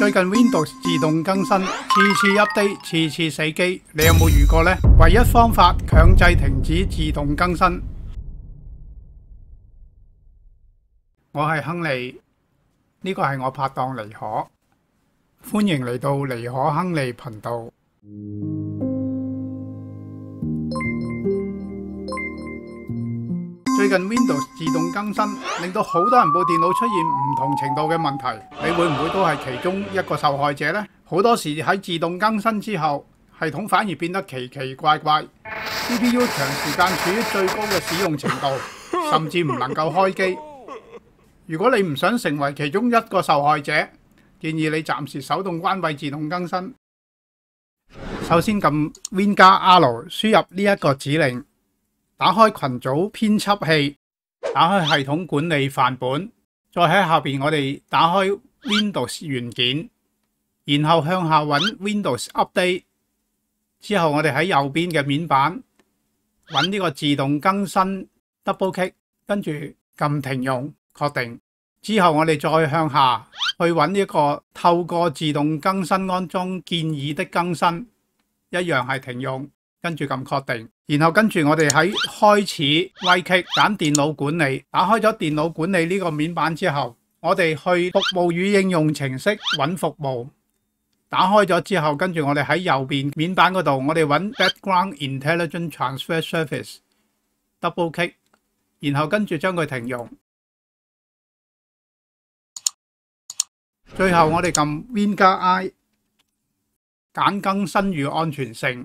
最近 Windows 自动更新，次次 update，次次死机，你有冇遇过呢？唯一方法强制停止自动更新。我系亨利，呢个系我拍档尼可，欢迎嚟到尼可亨利频道。最近 Windows 自动更新令到好多人部电脑出现唔同程度嘅问题，你会唔会都系其中一个受害者呢？好多时喺自动更新之后，系统反而变得奇奇怪怪，CPU 长时间处于最高嘅使用程度，甚至唔能够开机。如果你唔想成为其中一个受害者，建议你暂时手动关闭自动更新。首先揿 Win 加 R，输入呢一个指令。打开群组编辑器，打开系统管理范本，再喺下面我哋打开 Windows 软件，然后向下揾 Windows Update，之后我哋喺右边嘅面板揾呢个自动更新，double click，跟住揿停用，确定，之后我哋再向下去揾呢个透过自动更新安装建议的更新，一样系停用。跟住撳確定，然後跟住我哋喺開始 y k 揀電腦管理，打開咗電腦管理呢個面板之後，我哋去服務與應用程式揾服務，打開咗之後，跟住我哋喺右邊面板嗰度，我哋揾 Background Intelligent Transfer Service，double click，然後跟住將佢停用，最後我哋撳 Win 加 I，揀更新與安全性。